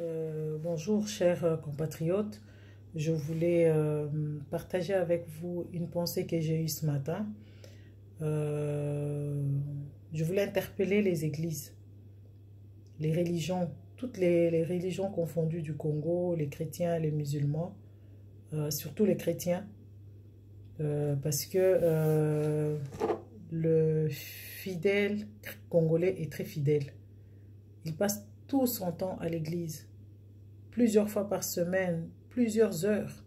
Euh, bonjour chers euh, compatriotes, je voulais euh, partager avec vous une pensée que j'ai eue ce matin. je voulais interpeller les églises, les religions, toutes les, les, religions confondues du Congo, les chrétiens, les musulmans, surtout les chrétiens, parce que le fidèle congolais est très fidèle. Il passe tout son temps à l'église plusieurs fois par semaine, plusieurs heures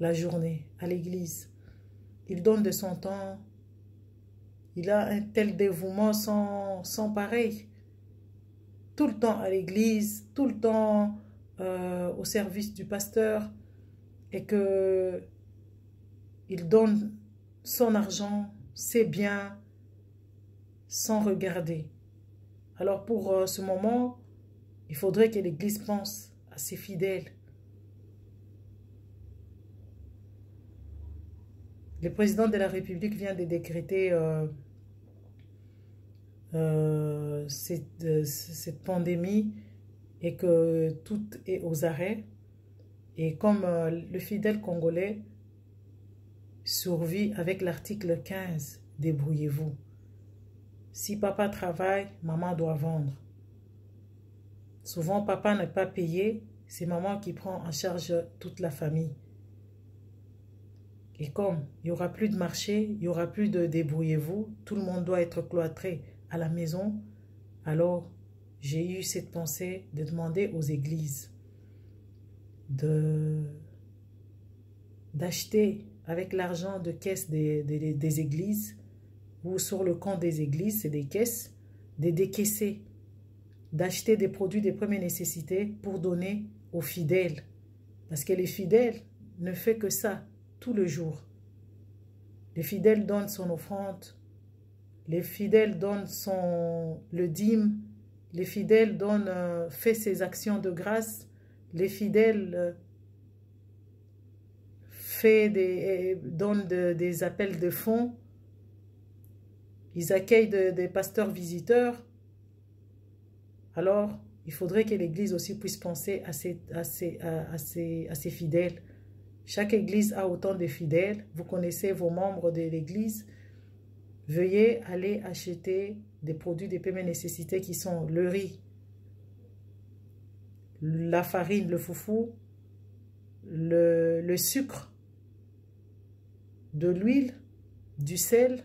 la journée à l'église. Il donne de son temps. Il a un tel dévouement sans, pareil. Tout le temps à l'église, tout le temps euh, au service du pasteur. Et que il donne son argent, ses biens, sans regarder. Alors pour euh, ce moment, il faudrait que l'Église pense à ses fidèles. Le président de la République vient de décréter euh, euh, cette, euh, cette, pandémie et que tout est aux arrêts. Et comme le fidèle congolais survit avec l'article 15, débrouillez-vous. Si papa travaille, maman doit vendre. Souvent, papa n'est pas payé, c'est maman qui prend en charge toute la famille. Et comme il n'y aura plus de marché, il n'y aura plus de débrouillez-vous, tout le monde doit être cloîtré à la maison, alors j'ai eu cette pensée de demander aux églises de d'acheter avec l'argent de caisse des, des, églises ou sur le camp des églises, c'est des caisses, de décaisser d'acheter des produits des premières nécessités pour donner aux fidèles. Parce que les fidèles ne fait que ça tout le jour. Les fidèles donnent son offrande, les fidèles donnent son, le dîme, les fidèles donnent, euh, fait ses actions de grâce, les fidèles euh, fait des, euh, donnent des appels de fonds, ils accueillent des pasteurs visiteurs, alors, il faudrait que l'Église aussi puisse penser à ses, fidèles. Chaque Église a autant de fidèles. Vous connaissez vos membres de l'Église. Veuillez aller acheter des produits de première nécessité qui sont le riz, la farine, le foufou, le, le sucre, de l'huile, du sel,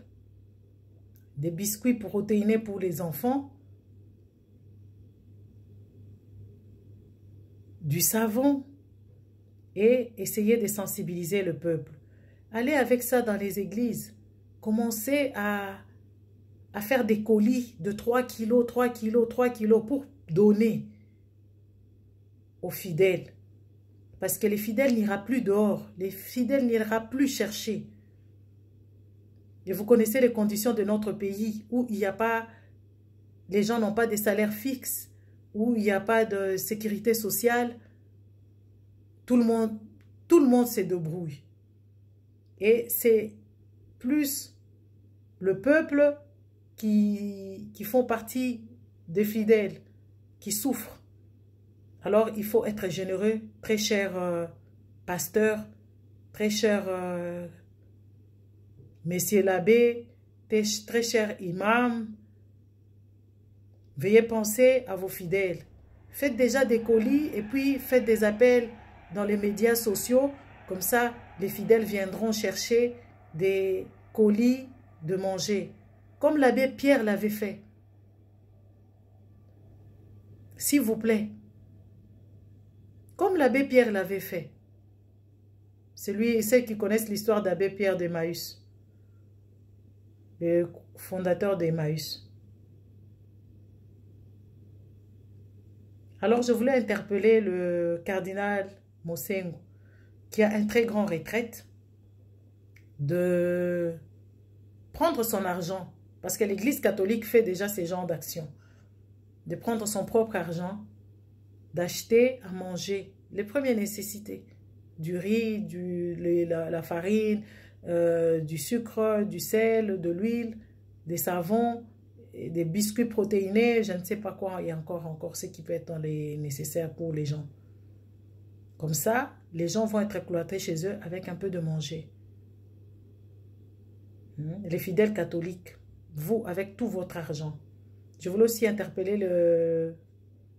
des biscuits protéinés pour les enfants, du savon et essayer de sensibiliser le peuple. Allez avec ça dans les églises. Commencez à, faire des colis de 3 kilos, 3 kilos, 3 kilos pour donner aux fidèles. Parce que les fidèles n'ira plus dehors. Les fidèles n'ira plus chercher. Et vous connaissez les conditions de notre pays où il n'y a pas... Les gens n'ont pas des salaires fixes où il n'y a pas de sécurité sociale, tout le monde, tout le monde se débrouille. Et c'est plus le peuple qui, qui font partie des fidèles, qui souffrent. Alors, il faut être généreux, très cher euh, pasteur, très cher euh, messieurs l'abbé, très cher imam, Veuillez penser à vos fidèles. Faites déjà des colis et puis faites des appels dans les médias sociaux. Comme ça, les fidèles viendront chercher des colis de manger, comme l'abbé Pierre l'avait fait. S'il vous plaît, comme l'abbé Pierre l'avait fait. Celui et ceux qui connaissent l'histoire d'abbé Pierre d'Emmaüs, le fondateur d'Emmaüs. Alors, je voulais interpeller le cardinal Mosengo, qui a un très grand retraite, de prendre son argent, parce que l'Église catholique fait déjà ces genres d'action, de prendre son propre argent, d'acheter à manger les premières nécessités, du riz, du, la, farine, euh, du sucre, du sel, de l'huile, des savons, des biscuits protéinés, je ne sais pas quoi, Il a encore, encore, ce qui peut être nécessaire pour les gens. Comme ça, les gens vont être cloîtrés chez eux avec un peu de manger. Hmm? Les fidèles catholiques, vous, avec tout votre argent. Je voulais aussi interpeller le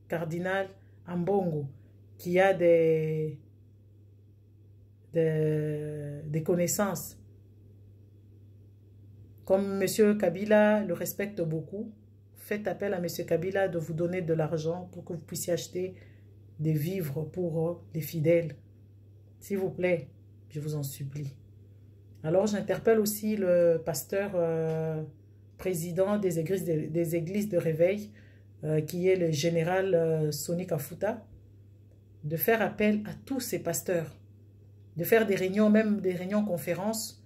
cardinal Ambongo, qui a des, des, des connaissances comme M. Kabila le respecte beaucoup, faites appel à M. Kabila de vous donner de l'argent pour que vous puissiez acheter des vivres pour les euh, fidèles. S'il vous plaît, je vous en supplie. Alors j'interpelle aussi le pasteur euh, président des églises, de, des églises de réveil, euh, qui est le général Sonic Afuta, de faire appel à tous ces pasteurs, de faire des réunions, même des réunions conférences,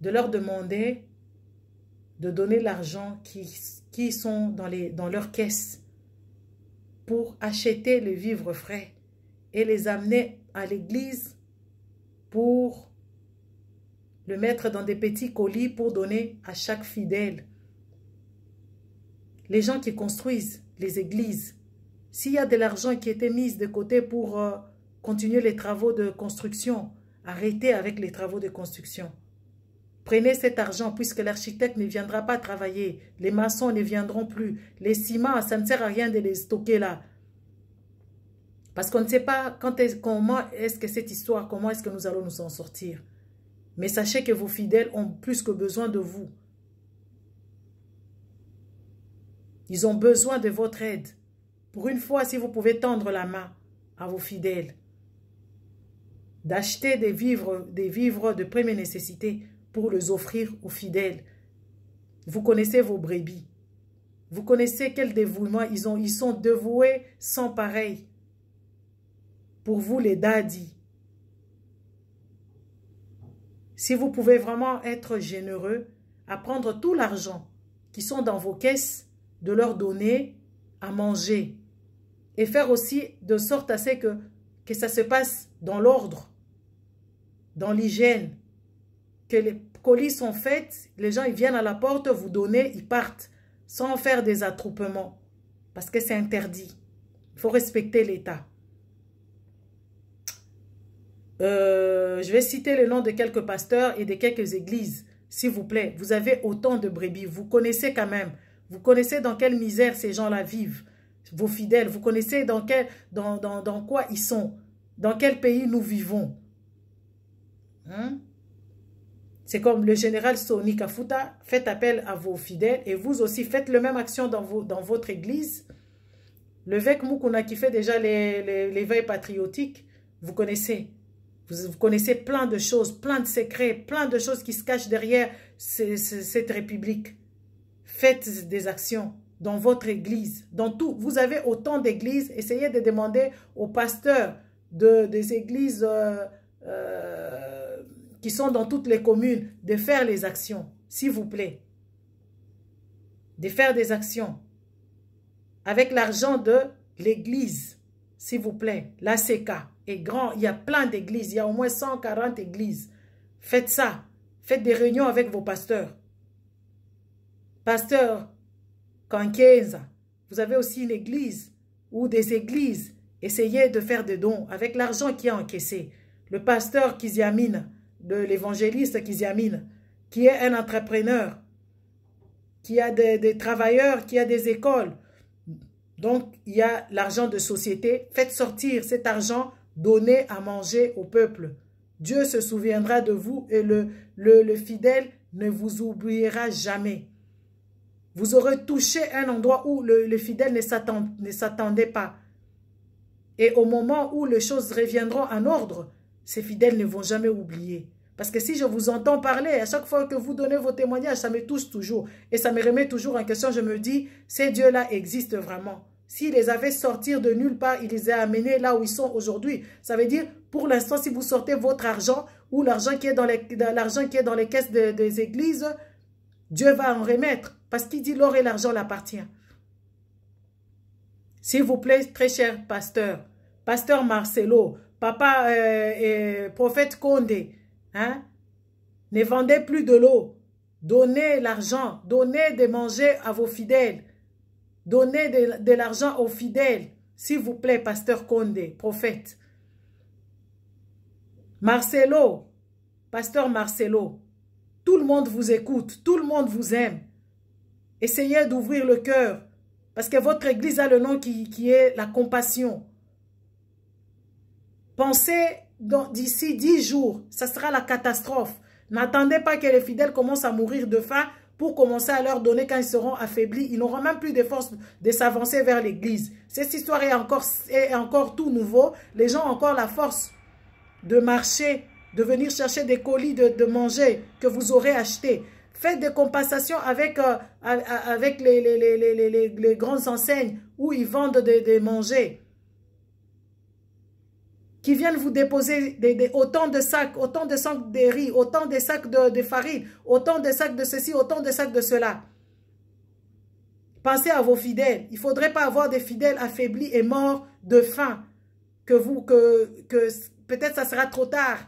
de leur demander de donner l'argent qui, qui sont dans, les, dans leurs caisses pour acheter les vivres frais et les amener à l'église pour le mettre dans des petits colis pour donner à chaque fidèle. Les gens qui construisent les églises, s'il y a de l'argent qui était mis de côté pour euh, continuer les travaux de construction, arrêtez avec les travaux de construction. Prenez cet argent puisque l'architecte ne viendra pas travailler. Les maçons ne viendront plus. Les ciments, ça ne sert à rien de les stocker là. Parce qu'on ne sait pas quand comment est-ce que cette histoire, comment est-ce que nous allons nous en sortir. Mais sachez que vos fidèles ont plus que besoin de vous. Ils ont besoin de votre aide. Pour une fois, si vous pouvez tendre la main à vos fidèles, d'acheter des vivres, des vivres de première nécessité pour les offrir aux fidèles. Vous connaissez vos brebis. Vous connaissez quel dévouement ils ont. Ils sont dévoués sans pareil. Pour vous, les dadis. Si vous pouvez vraiment être généreux, à prendre tout l'argent qui sont dans vos caisses, de leur donner à manger. Et faire aussi de sorte à ce que, que ça se passe dans l'ordre, dans l'hygiène, que les colis sont faits, les gens ils viennent à la porte, vous donner, ils partent, sans faire des attroupements, parce que c'est interdit. Il faut respecter l'État. Euh, je vais citer le nom de quelques pasteurs et de quelques églises. S'il vous plaît, vous avez autant de brebis, vous connaissez quand même. Vous connaissez dans quelle misère ces gens-là vivent, vos fidèles. Vous connaissez dans, quel, dans, dans quoi ils sont, dans quel pays nous vivons. Hein? C'est comme le général sonic Kafuta, faites appel à vos fidèles et vous aussi faites le même action dans, votre église. L'évêque Mukuna qui fait déjà l'éveil les, les, patriotiques, patriotique, vous connaissez. Vous, connaissez plein de choses, plein de secrets, plein de choses qui se cachent derrière cette république. Faites des actions dans votre église, dans tout. Vous avez autant d'églises, essayez de demander aux pasteurs de, des églises... Euh, euh, sont dans toutes les communes de faire les actions, s'il vous plaît. De faire des actions avec l'argent de l'église, s'il vous plaît. La CK est grand, il y a plein d'églises, il y a au moins 140 églises. Faites ça, faites des réunions avec vos pasteurs. Pasteur Kankenza, vous avez aussi une église ou des églises. Essayez de faire des dons avec l'argent qui est encaissé. Le pasteur Kiziamine, de l'évangéliste Kiziamine, qui est un entrepreneur, qui a des, travailleurs, qui a des écoles. Donc, il y a l'argent de société. Faites sortir cet argent, donnez à manger au peuple. Dieu se souviendra de vous et le, le, fidèle ne vous oubliera jamais. Vous aurez touché un endroit où le, le fidèle ne s'attendait pas. Et au moment où les choses reviendront en ordre, ces fidèles ne vont jamais oublier. Parce que si je vous entends parler, à chaque fois que vous donnez vos témoignages, ça me touche toujours. Et ça me remet toujours en question. Je me dis, ces dieux-là existent vraiment. S'ils les avait sortis de nulle part, ils les a amenés là où ils sont aujourd'hui. Ça veut dire, pour l'instant, si vous sortez votre argent ou l'argent qui, est dans les, qui est dans les caisses des églises, Dieu va en remettre. Parce qu'il dit, l'or et l'argent l'appartient. S'il vous plaît, très cher pasteur, pasteur Marcelo, Papa, et euh, euh, prophète Condé, hein, ne vendez plus de l'eau. Donnez l'argent, donnez de manger à vos fidèles. Donnez de, l'argent aux fidèles. S'il vous plaît, pasteur Condé, prophète. Marcelo, pasteur Marcelo, tout le monde vous écoute, tout le monde vous aime. Essayez d'ouvrir le cœur, parce que votre église a le nom qui, qui est la compassion. Pensez d'ici dix jours, ça sera la catastrophe. N'attendez pas que les fidèles commencent à mourir de faim pour commencer à leur donner quand ils seront affaiblis. Ils n'auront même plus de force de s'avancer vers l'église. Cette histoire est encore, encore tout nouveau. Les gens ont encore la force de marcher, de venir chercher des colis de, manger que vous aurez acheté. Faites des compensations avec, euh, avec les, les, grandes enseignes où ils vendent des de manger qui viennent vous déposer autant de sacs, autant de sacs de riz, autant de sacs de, farine, autant de sacs de ceci, autant de sacs de cela. Pensez à vos fidèles. Il ne faudrait pas avoir des fidèles affaiblis et morts de faim. Que vous, que, que peut-être ça sera trop tard.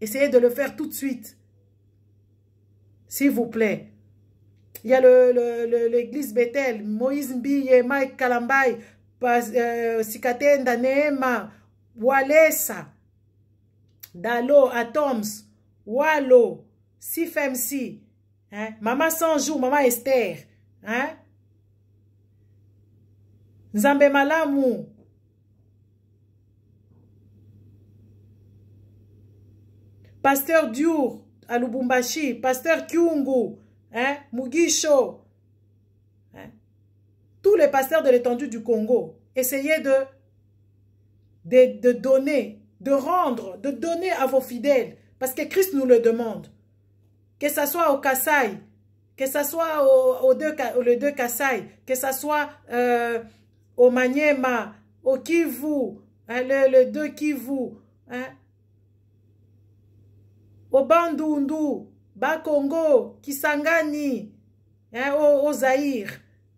Essayez de le faire tout de suite. S'il vous plaît. Il y a l'église Bethel, Moïse Mbiye, Mike Kalambay, euh, Sikate Ndaneema, Walesa, Dalo, Atoms, Walo, Sifemsi, hein? Maman Sanjou, Maman Esther, hein? Pasteur Dur, Alubumbashi Pasteur Kyungu, hein? Mugisho, hein? tous les pasteurs de l'étendue du Congo, essayez de de, donner, de rendre, de donner à vos fidèles, parce que Christ nous le demande. Que ce soit au Kassai, que ce soit au, deux, le deux Kassai, que ce soit euh, au Maniema, au Kivu, hein, le, deux Kivu, hein. au Bandundu, Bakongo, Kisangani, hein, au, au Zaïre,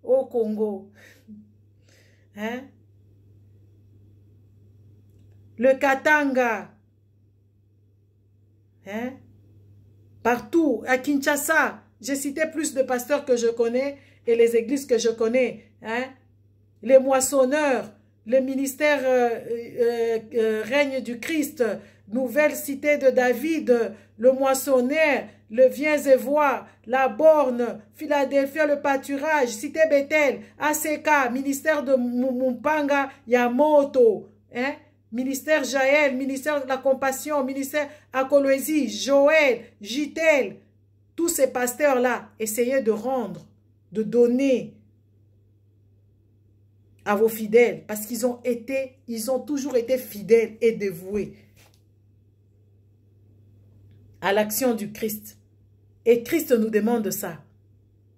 au Congo. Hein le Katanga, hein? partout, à Kinshasa. J'ai cité plus de pasteurs que je connais et les églises que je connais. Hein? Les moissonneurs, le ministère euh, euh, euh, règne du Christ, nouvelle cité de David, le moissonnaire, le viens et vois, la borne, Philadelphie, le pâturage, cité Bethel, ACK, ministère de Mumpanga, Yamoto, hein? ministère Jaël, ministère de la compassion, ministère Akoloésie, Joël, Jitel, tous ces pasteurs-là, essayez de rendre, de donner à vos fidèles, parce qu'ils ont été, ils ont toujours été fidèles et dévoués à l'action du Christ. Et Christ nous demande ça.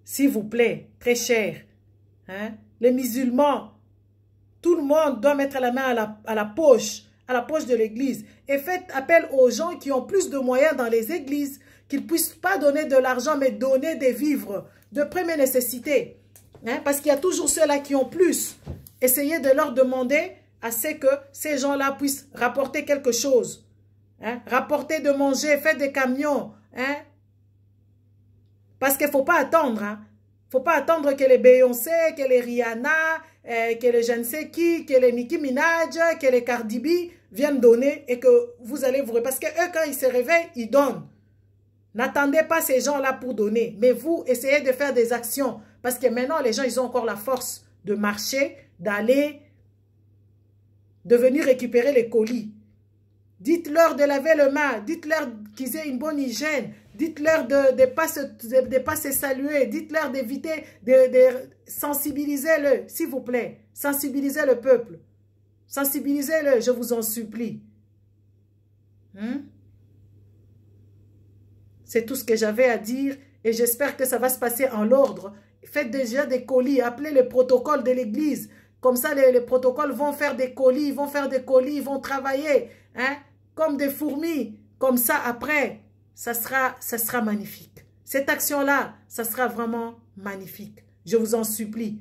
S'il vous plaît, très cher, hein? les musulmans, tout le monde doit mettre la main à la, poche, à la poche de l'église. Et faites appel aux gens qui ont plus de moyens dans les églises, qu'ils ne puissent pas donner de l'argent, mais donner des vivres de première nécessité. Hein. Parce qu'il y a toujours ceux-là qui ont plus. Essayez de leur demander à ce que ces gens-là puissent rapporter quelque chose. Hein. Rapporter de manger, faire des camions. Hein. Parce qu'il ne faut pas attendre. Il ne faut pas attendre que les Beyoncé, que les Rihanna, euh, que les je ne sais qui, que les Nicki Minaj, que les Cardi B viennent donner et que vous allez vous... Parce que eux, quand ils se réveillent, ils donnent. N'attendez pas ces gens-là pour donner. Mais vous, essayez de faire des actions. Parce que maintenant, les gens, ils ont encore la force de marcher, d'aller, de venir récupérer les colis. Dites-leur de laver le main. Dites-leur qu'ils aient une bonne hygiène. Dites-leur de ne pas, de, se saluer. Dites-leur d'éviter de, sensibiliser-le, s'il vous plaît. Sensibilisez le peuple. Sensibilisez-le, je vous en supplie. Hein? C'est tout ce que j'avais à dire et j'espère que ça va se passer en l'ordre. Faites déjà des colis, appelez le protocole de l'Église. Comme ça, les, protocoles vont faire des colis, vont faire des colis, vont travailler hein? comme des fourmis. Comme ça, après, ça sera, ça sera magnifique. Cette action-là, ça sera vraiment magnifique. Je vous en supplie.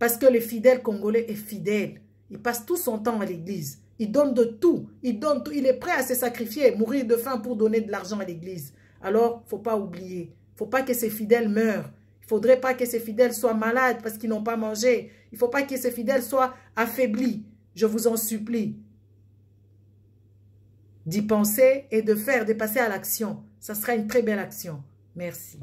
Parce que le fidèle congolais est fidèle. Il passe tout son temps à l'église. Il donne de tout. Il donne tout. Il est prêt à se sacrifier, mourir de faim pour donner de l'argent à l'église. Alors, faut pas oublier. faut pas que ces fidèles meurent. Il faudrait pas que ces fidèles soient malades parce qu'ils n'ont pas mangé. Il faut pas que ces fidèles soient affaiblis. Je vous en supplie d'y penser et de faire, de passer à l'action. Ça sera une très belle action. Merci.